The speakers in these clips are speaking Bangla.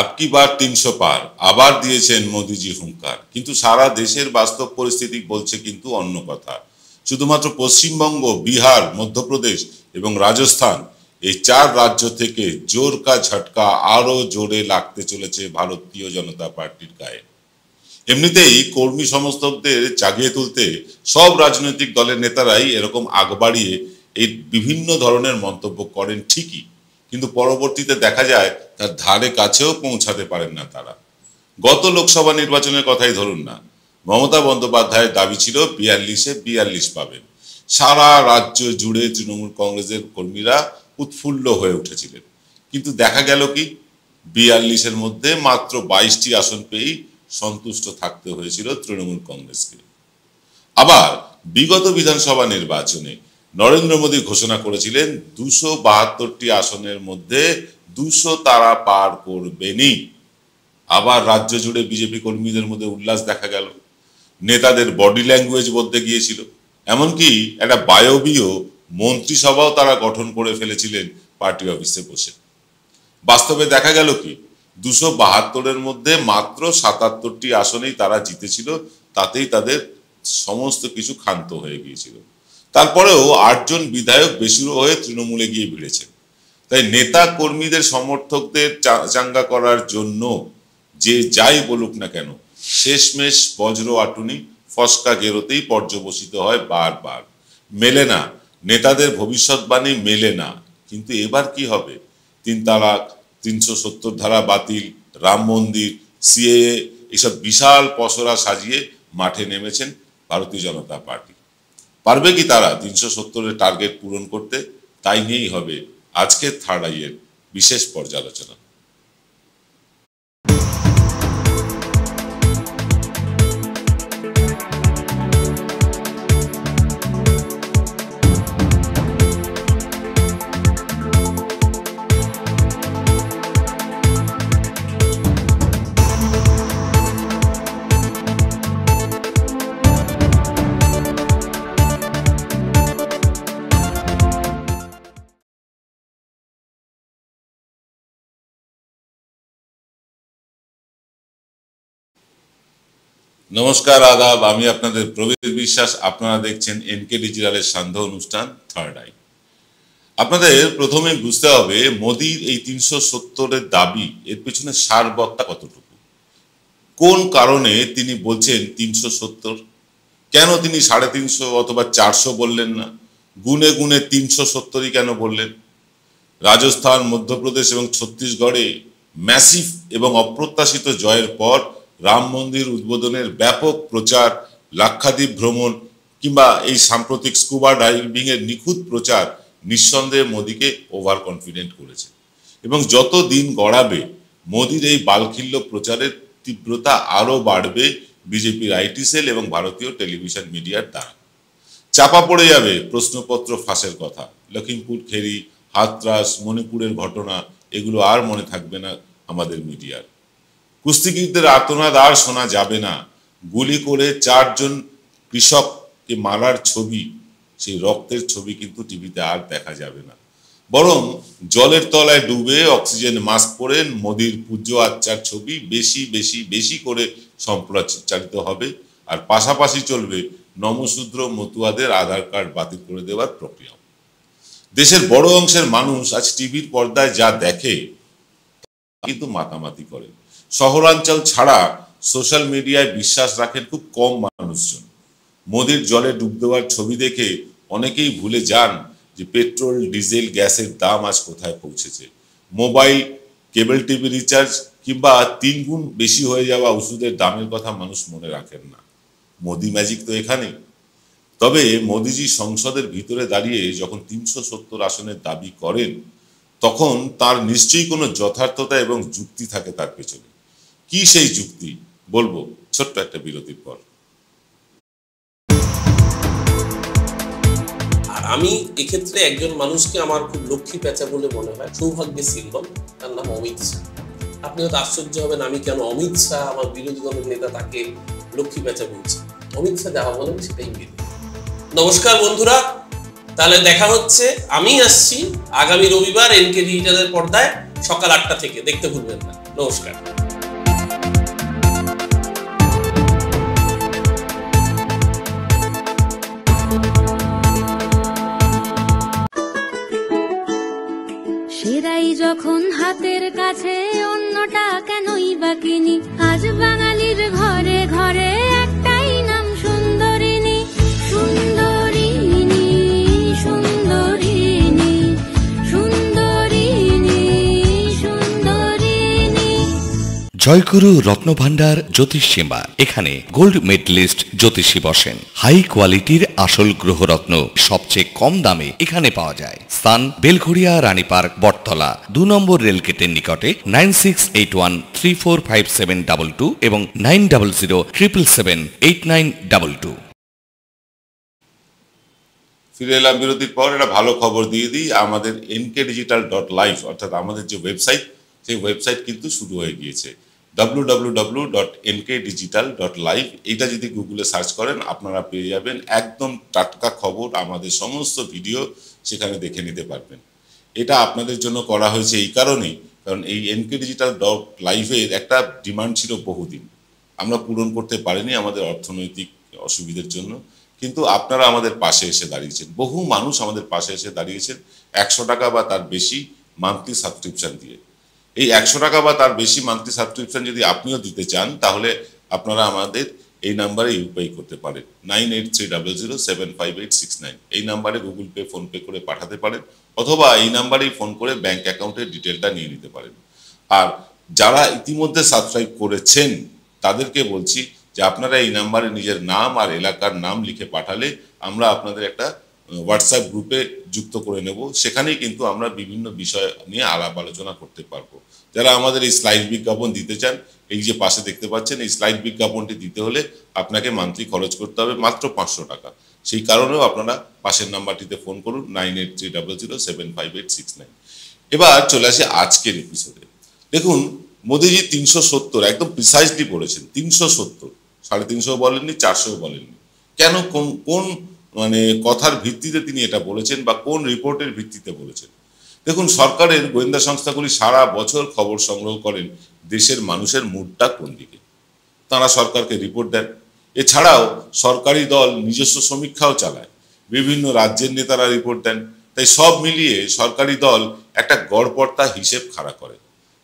আপকি বার তিনশো পার আবার দিয়েছেন মোদিজি হুঙ্কার কিন্তু সারা দেশের বাস্তব পরিস্থিতি বলছে কিন্তু অন্য কথা শুধুমাত্র পশ্চিমবঙ্গ বিহার মধ্যপ্রদেশ এবং রাজস্থান এই চার রাজ্য থেকে জোরকা ঝটকা আরও জোরে লাগতে চলেছে ভারতীয় জনতা পার্টির গায়ে এমনিতেই কর্মী সমর্থকদের জাগিয়ে তুলতে সব রাজনৈতিক দলের নেতারাই এরকম আগ বাড়িয়ে এই বিভিন্ন ধরনের মন্তব্য করেন ঠিকই কিন্তু পরবর্তীতে দেখা যায় তার ধারে কাছেও পৌঁছাতে পারেন না তারা গত লোকসভা নির্বাচনের কথাই ধরুন না মমতা বন্দ্যোপাধ্যায়ের দাবি ছিল বিয়াল্লিশে বিয়াল্লিশ পাবেন সারা রাজ্য জুড়ে তৃণমূল কংগ্রেসের কর্মীরা উৎফুল্ল হয়ে উঠেছিলেন কিন্তু দেখা গেল কি বিয়াল্লিশের মধ্যে মাত্র বাইশটি আসন পেয়েই সন্তুষ্ট থাকতে হয়েছিল তৃণমূল কংগ্রেসকে আবার বিগত বিধানসভা নির্বাচনে নরেন্দ্র মোদী ঘোষণা করেছিলেন দুশো বাহাত্তরটি আসনের মধ্যে দুশো তারা পার করবেনি আবার রাজ্য জুড়ে বিজেপি কর্মীদের মধ্যে উল্লাস দেখা গেল নেতাদের বডি ল্যাঙ্গুয়েজ বলতে গিয়েছিল এমনকি একটা বায়বীয় মন্ত্রিসভাও তারা গঠন করে ফেলেছিলেন পার্টি অফিসে বসে বাস্তবে দেখা গেল কি দুশো বাহাত্তরের মধ্যে মাত্র সাতাত্তরটি আসনেই তারা জিতেছিল তাতেই তাদের সমস্ত কিছু ক্ষান্ত হয়ে গিয়েছিল তারপরেও আটজন বিধায়ক বেসুরো হয়ে তৃণমূলে গিয়ে ভিড়েছেন তাই নেতা কর্মীদের সমর্থকদের চাঙ্গা করার জন্য যে যাই বলুক না কেন শেষমেশ বজ্র আটুনি ফসকা গেরোতেই পর্যবসিত হয় বারবার মেলে না নেতাদের ভবিষ্যৎবাণী মেলে না কিন্তু এবার কি হবে তিন তালাক তিনশো সত্তর ধারা বাতিল রাম মন্দির সিএএ এসব বিশাল পসরা সাজিয়ে মাঠে নেমেছেন ভারতীয় জনতা পার্টি পারবে কি তারা তিনশো সত্তরের টার্গেট পূরণ করতে তাই নিয়েই হবে আজকের থার্ড আইয়ের বিশেষ পর্যালোচনা নমস্কার আদাব আমি আপনাদের প্রবীর বিশ্বাস আপনারা দেখছেন এনকে ডিজিটালের সান্ধ্য অনুষ্ঠান থার্ড আই আপনাদের প্রথমে বুঝতে হবে মোদির এই তিনশো সত্তরের দাবি এর পিছনে সারবত্তা কতটুকু কোন কারণে তিনি বলছেন তিনশো সত্তর কেন তিনি সাড়ে তিনশো অথবা চারশো বললেন না গুনে গুনে তিনশো সত্তরই কেন বললেন রাজস্থান মধ্যপ্রদেশ এবং ছত্তিশগড়ে ম্যাসিভ এবং অপ্রত্যাশিত জয়ের পর রাম মন্দির উদ্বোধনের ব্যাপক প্রচার লাক্ষাদ্বীপ ভ্রমণ কিংবা এই সাম্প্রতিক স্কুবা এর নিখুঁত প্রচার নিঃসন্দেহে মোদীকে ওভার কনফিডেন্ট করেছে এবং যত দিন গড়াবে মোদীর এই বালখিল্য প্রচারের তীব্রতা আরও বাড়বে বিজেপির আইটি সেল এবং ভারতীয় টেলিভিশন মিডিয়ার দ্বারা চাপা পড়ে যাবে প্রশ্নপত্র ফাঁসের কথা লখিমপুর খেরি হাতরাস মণিপুরের ঘটনা এগুলো আর মনে থাকবে না আমাদের মিডিয়ার কুস্তিগীরদের আর্তনাদ আর শোনা যাবে না গুলি করে চারজন কৃষককে মারার ছবি সেই রক্তের ছবি কিন্তু টিভিতে আর দেখা যাবে না বরং জলের তলায় ডুবে অক্সিজেন মাস্ক পরে মোদির পূজ্য আচ্চার ছবি বেশি বেশি বেশি করে সম্প্রচারিত হবে আর পাশাপাশি চলবে নমশূদ্র মতুয়াদের আধার কার্ড বাতিল করে দেওয়ার প্রক্রিয়া দেশের বড় অংশের মানুষ আজ টিভির পর্দায় যা দেখে কিন্তু মাতামাতি করেন শহরাঞ্চল ছাড়া সোশ্যাল মিডিয়ায় বিশ্বাস রাখেন খুব কম মানুষজন মোদির জলে ডুব দেওয়ার ছবি দেখে অনেকেই ভুলে যান যে পেট্রোল ডিজেল গ্যাসের দাম আজ কোথায় পৌঁছেছে মোবাইল কেবল টিভি রিচার্জ কিংবা তিন গুণ বেশি হয়ে যাওয়া ওষুধের দামের কথা মানুষ মনে রাখেন না মোদি ম্যাজিক তো এখানে তবে মোদিজি সংসদের ভিতরে দাঁড়িয়ে যখন তিনশো সত্তর আসনের দাবি করেন তখন তার নিশ্চয়ই কোনো যথার্থতা এবং যুক্তি থাকে তার পেছনে কি সেই যুক্তি বলবো ছোট্ট একটা বিরতির পর আমি এক্ষেত্রে একজন মানুষকে আমার খুব লক্ষ্মী পেঁচা বলে মনে হয় সৌভাগ্যের সিম্বল তার নাম অমিত শাহ আপনি হয়তো আশ্চর্য হবেন আমি কেন অমিত শাহ আমার বিরোধী দলের নেতা তাকে লক্ষ্মী পেঁচা বলছি অমিত শাহ দেওয়া বলেন সেটাই বিরোধী নমস্কার বন্ধুরা তাহলে দেখা হচ্ছে আমি আসছি আগামী রবিবার এনকে ডিজিটালের পর্দায় সকাল আটটা থেকে দেখতে ভুলবেন না নমস্কার যখন হাতের কাছে অন্যটা কেনই বা কিনি আজ বাঙালির ঘরে ঘরে জয়গুরু রত্নভাণ্ডার জ্যোতিষীমা এখানে গোল্ড মেডলিস্ট জ্যোতিষী বসেন হাই কোয়ালিটির আসল গ্রহরত্ন সবচেয়ে কম দামে এখানে পাওয়া যায় স্থান বেলঘড়িয়া রানী পার্ক বটতলা দু নম্বর রেলগেটের নিকটে nine six eight one three four five seven double two এবং nine double zero triple seven eight nine double two ফিরে এলাম বিরতির পর একটা ভালো খবর দিয়ে দিই আমাদের এনকে ডিজিটাল ডট লাইফ অর্থাৎ আমাদের যে ওয়েবসাইট সেই ওয়েবসাইট কিন্তু শুরু হয়ে গিয়েছে W W W dot K digital dot live এটা যদি গুগলে সার্চ করেন আপনারা পেয়ে যাবেন একদম টাটকা খবর আমাদের সমস্ত ভিডিও সেখানে দেখে নিতে পারবেন এটা আপনাদের জন্য করা হয়েছে এই কারণেই কারণ এই এনকে ডিজিটাল ডট লাইভের একটা ডিমান্ড ছিল বহুদিন আমরা পূরণ করতে পারিনি আমাদের অর্থনৈতিক অসুবিধার জন্য কিন্তু আপনারা আমাদের পাশে এসে দাঁড়িয়েছেন বহু মানুষ আমাদের পাশে এসে দাঁড়িয়েছেন একশো টাকা বা তার বেশি মান্থলি সাবস্ক্রিপশান দিয়ে এই একশো টাকা বা তার বেশি মান্থলি সাবস্ক্রিপশন যদি আপনিও দিতে চান তাহলে আপনারা আমাদের এই নাম্বারে ইউপিআই করতে পারেন nine eight three double zero seven five eight six nine এই নাম্বারে গুগল পে ফোনপে করে পাঠাতে পারেন অথবা এই নাম্বারেই ফোন করে ব্যাঙ্ক অ্যাকাউন্টের ডিটেলটা নিয়ে নিতে পারেন আর যারা ইতিমধ্যে সাবস্ক্রাইব করেছেন তাদেরকে বলছি যে আপনারা এই নাম্বারে নিজের নাম আর এলাকার নাম লিখে পাঠালে আমরা আপনাদের একটা হোয়াটসঅ্যাপ গ্রুপে যুক্ত করে নেব সেখানেই কিন্তু আমরা বিভিন্ন বিষয় নিয়ে আলাপ আলোচনা করতে পারবো যারা আমাদের এই স্লাইড বিজ্ঞাপন দিতে চান এই যে পাশে দেখতে পাচ্ছেন এই স্লাইড বিজ্ঞাপনটি দিতে হলে আপনাকে মান্থলি খরচ করতে হবে মাত্র পাঁচশো টাকা সেই কারণেও আপনারা পাশের নাম্বারটিতে ফোন করুন nine eight three double zero seven five eight six nine এবার চলে আসি আজকের এপিসোডে দেখুন মোদিজি তিনশো সত্তর একদম প্রিসাইসলি বলেছেন তিনশো সত্তর সাড়ে তিনশো বলেননি চারশো বলেননি কেন কোন কোন মানে কথার ভিত্তিতে তিনি এটা বলেছেন বা কোন রিপোর্টের ভিত্তিতে বলেছেন দেখুন সরকারের গোয়েন্দা সংস্থাগুলি সারা বছর খবর সংগ্রহ করেন দেশের মানুষের মুডটা কোন দিকে তাঁরা সরকারকে রিপোর্ট দেন এছাড়াও সরকারি দল নিজস্ব সমীক্ষাও চালায় বিভিন্ন রাজ্যের নেতারা রিপোর্ট দেন তাই সব মিলিয়ে সরকারি দল একটা গড়পড়তা হিসেব খাড়া করে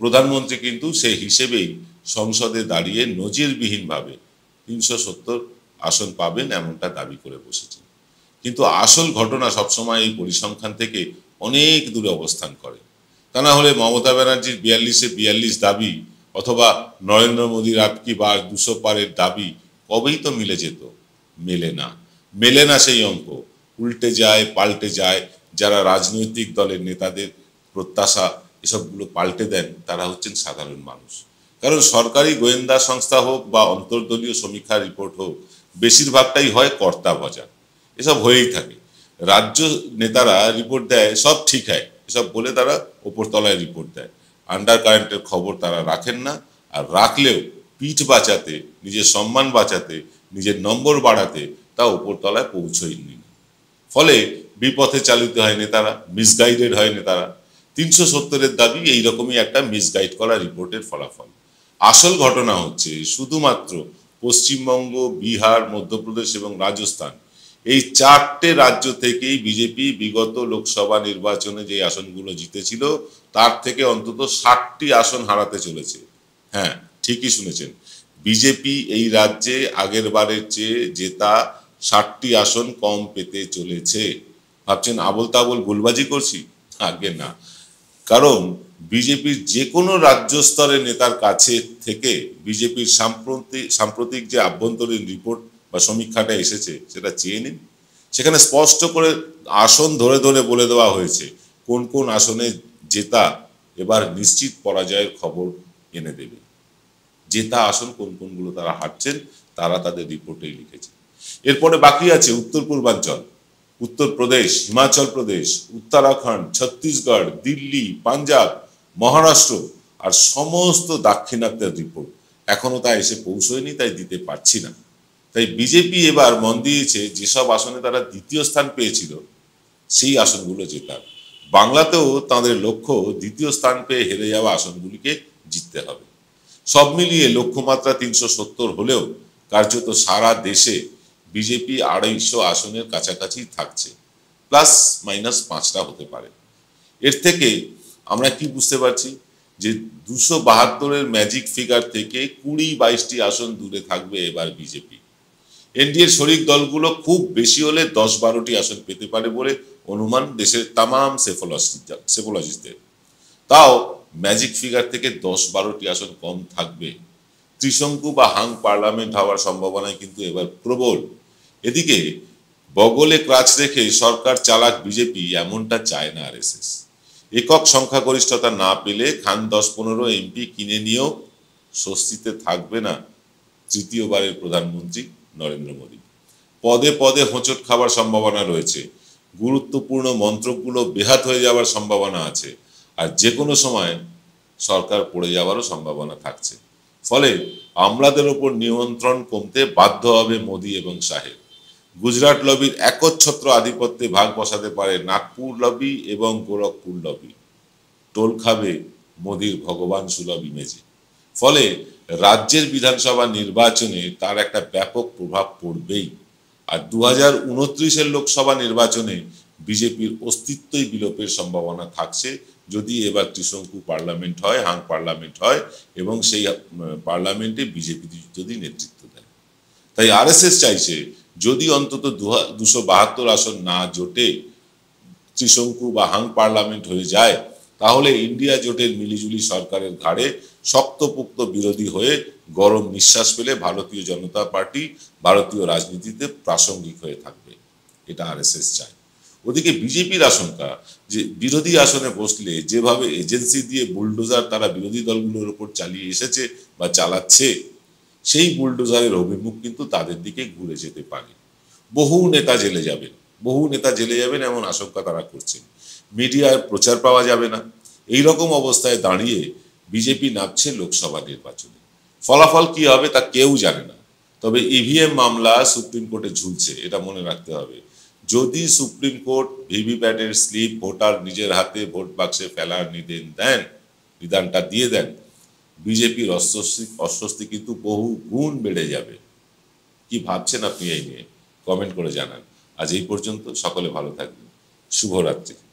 প্রধানমন্ত্রী কিন্তু সেই হিসেবেই সংসদে দাঁড়িয়ে নজিরবিহীনভাবে তিনশো সত্তর আসন পাবেন এমনটা দাবি করে বসেছেন কিন্তু আসল ঘটনা সবসময় এই পরিসংখ্যান থেকে অনেক দূরে অবস্থান করে তা না হলে মমতা ব্যানার্জির বিয়াল্লিশে বিয়াল্লিশ দাবি অথবা নরেন্দ্র মোদীর আপকি বার দুশো পারের দাবি কবেই তো মিলে যেত মেলে না মেলে না সেই অঙ্ক উল্টে যায় পাল্টে যায় যারা রাজনৈতিক দলের নেতাদের প্রত্যাশা এসবগুলো পাল্টে দেন তারা হচ্ছেন সাধারণ মানুষ কারণ সরকারি গোয়েন্দা সংস্থা হোক বা অন্তর্দলীয় সমীক্ষা রিপোর্ট হোক বেশিরভাগটাই হয় কর্তা ভজা এসব হয়েই থাকে রাজ্য নেতারা রিপোর্ট দেয় সব ঠিক হয় এসব বলে তারা ওপরতলায় রিপোর্ট দেয় আন্ডার কারেন্টের খবর তারা রাখেন না আর রাখলেও পিঠ বাঁচাতে নিজের সম্মান বাঁচাতে নিজের নম্বর বাড়াতে তা ওপরতলায় পৌঁছয়নি ফলে বিপথে চালিত হয় নেতারা মিসগাইডেড হয় নেতারা তিনশো সত্তরের দাবি এইরকমই একটা মিসগাইড করা রিপোর্টের ফলাফল আসল ঘটনা হচ্ছে শুধুমাত্র পশ্চিমবঙ্গ বিহার মধ্যপ্রদেশ এবং রাজস্থান এই চারটে রাজ্য থেকেই বিজেপি বিগত লোকসভা নির্বাচনে যে আসনগুলো জিতেছিল তার থেকে অন্তত ষাটটি আসন হারাতে চলেছে হ্যাঁ ঠিকই শুনেছেন বিজেপি এই রাজ্যে আগের বারের চেয়ে জেতা ষাটটি আসন কম পেতে চলেছে ভাবছেন আবল তাবল গুলবাজি করছি আগে না কারণ বিজেপির যে কোনো রাজ্য স্তরের নেতার কাছে থেকে বিজেপির সাম্প্রতিক সাম্প্রতিক যে আভ্যন্তরীণ রিপোর্ট বা সমীক্ষাটা এসেছে সেটা চেয়ে নিন সেখানে স্পষ্ট করে আসন ধরে ধরে বলে দেওয়া হয়েছে কোন কোন আসনে জেতা এবার নিশ্চিত পরাজয়ের খবর এনে দেবে জেতা আসন কোন কোনগুলো তারা হাঁটছেন তারা তাদের রিপোর্টে লিখেছে এরপরে বাকি আছে উত্তর পূর্বাঞ্চল উত্তরপ্রদেশ হিমাচল প্রদেশ উত্তরাখণ্ড ছত্তিশগড় দিল্লি পাঞ্জাব মহারাষ্ট্র আর সমস্ত দাক্ষিণাত্যের রিপোর্ট এখনো তা এসে পৌঁছয়নি তাই দিতে পারছি না তাই বিজেপি এবার মন দিয়েছে যেসব আসনে তারা দ্বিতীয় স্থান পেয়েছিল সেই আসনগুলো জেতার বাংলাতেও তাদের লক্ষ্য দ্বিতীয় স্থান পেয়ে হেরে যাওয়া আসনগুলিকে জিততে হবে সব মিলিয়ে লক্ষ্যমাত্রা তিনশো সত্তর হলেও কার্যত সারা দেশে বিজেপি আড়াইশো আসনের কাছাকাছি থাকছে প্লাস মাইনাস পাঁচটা হতে পারে এর থেকে আমরা কি বুঝতে পারছি যে দুশো বাহাত্তরের ম্যাজিক ফিগার থেকে কুড়ি বাইশটি আসন দূরে থাকবে এবার বিজেপি এনডিএ শরিক দলগুলো খুব বেশি হলে দশ বারোটি আসন পেতে পারে বলে অনুমান দেশের তামাম সেফোলজিস্টদের তাও ম্যাজিক ফিগার থেকে দশ বারোটি আসন কম থাকবে ত্রিশঙ্কু বা হাং পার্লামেন্ট হওয়ার সম্ভাবনায় কিন্তু এবার প্রবল এদিকে বগলে ক্রাচ রেখে সরকার চালাক বিজেপি এমনটা চায় না আর একক সংখ্যাগরিষ্ঠতা না পেলে খান দশ পনেরো এমপি কিনে নিয়েও স্বস্তিতে থাকবে না তৃতীয়বারের প্রধানমন্ত্রী নরেন্দ্র মোদী পদে পদে হোঁচট খাবার সম্ভাবনা রয়েছে গুরুত্বপূর্ণ মন্ত্রকগুলো বেহাত হয়ে যাওয়ার সম্ভাবনা আছে আর যে কোনো সময় সরকার পড়ে যাওয়ারও সম্ভাবনা থাকছে ফলে আমলাদের ওপর নিয়ন্ত্রণ কমতে বাধ্য হবে মোদি এবং শাহেব গুজরাট লবির একচ্ছত্র আধিপত্যে ভাগ বসাতে পারে নাগপুর লবি এবং গোরখপুর লবি টোল খাবে মোদীর ভগবান সুলভ ইমেজে ফলে রাজ্যের বিধানসভা নির্বাচনে তার একটা ব্যাপক প্রভাব পড়বেই আর দু হাজার উনত্রিশের লোকসভা নির্বাচনে বিজেপির অস্তিত্বই বিলোপের সম্ভাবনা থাকছে যদি এবার ত্রিশঙ্কু পার্লামেন্ট হয় হাং পার্লামেন্ট হয় এবং সেই পার্লামেন্টে বিজেপি যদি নেতৃত্ব দেয় তাই আরএসএস চাইছে যদি অন্তত দুশো বাহাত্তর আসন না জোটে ত্রিশঙ্কু বা হাং পার্লামেন্ট হয়ে যায় তাহলে ইন্ডিয়া জোটের মিলিজুলি সরকারের ঘাড়ে শক্তপোক্ত বিরোধী হয়ে গরম নিঃশ্বাস পেলে ভারতীয় জনতা পার্টি ভারতীয় রাজনীতিতে প্রাসঙ্গিক হয়ে থাকবে এটা আরএসএস চায় ওদিকে বিজেপির আশঙ্কা যে বিরোধী আসনে বসলে যেভাবে এজেন্সি দিয়ে বুলডোজার তারা বিরোধী দলগুলোর উপর চালিয়ে এসেছে বা চালাচ্ছে সেই বুলডোজারের অভিমুখ কিন্তু তাদের দিকে ঘুরে যেতে পারে বহু নেতা জেলে যাবেন বহু নেতা জেলে যাবেন এমন আশঙ্কা তারা করছেন মিডিয়ার প্রচার পাওয়া যাবে না এই রকম অবস্থায় দাঁড়িয়ে বিজেপি নামছে লোকসভা নির্বাচনে ফলাফল কি হবে তা কেউ জানে না তবে ইভিএম e মামলা সুপ্রিম কোর্টে ঝুলছে এটা মনে রাখতে হবে যদি সুপ্রিম কোর্ট ভিভিপ্যাটের স্লিপ ভোটার নিজের হাতে ভোট বাক্সে ফেলার নিদেন দেন নিদানটা দিয়ে দেন বিজেপির অস্বস্তি অস্বস্তি কিন্তু বহু গুণ বেড়ে যাবে কি ভাবছেন আপনি এই নিয়ে কমেন্ট করে জানান আজ এই পর্যন্ত সকলে ভালো থাকবেন শুভরাত্রি